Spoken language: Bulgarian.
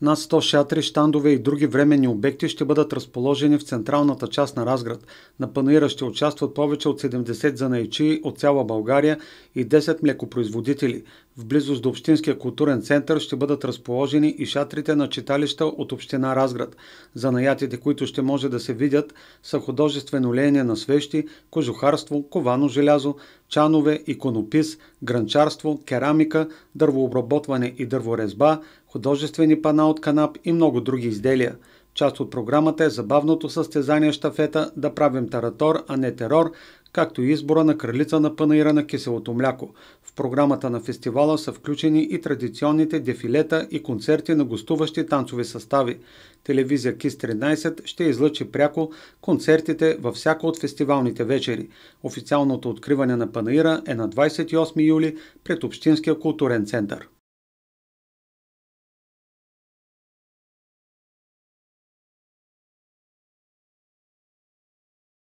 Над 100 шатри, щандове и други временни обекти ще бъдат разположени в централната част на Разград. На панаира ще участват повече от 70 занаичи от цяла България и 10 млекопроизводители. В близост до Общинския културен център ще бъдат разположени и шатрите на читалища от Община Разград. Занаятите, които ще може да се видят, са художествено леяние на свещи, кожухарство, ковано желязо, чанове, иконопис, гранчарство, керамика, дървообработване и дърворезба, художествени панал, от канап и много други изделия. Част от програмата е забавното състезание щафета да правим таратор, а не терор, както и избора на кралица на панаира на киселото мляко. В програмата на фестивала са включени и традиционните дефилета и концерти на гостуващи танцови състави. Телевизия КИС 13 ще излъчи пряко концертите във всяко от фестивалните вечери. Официалното откриване на панаира е на 28 юли пред Общинския културен център.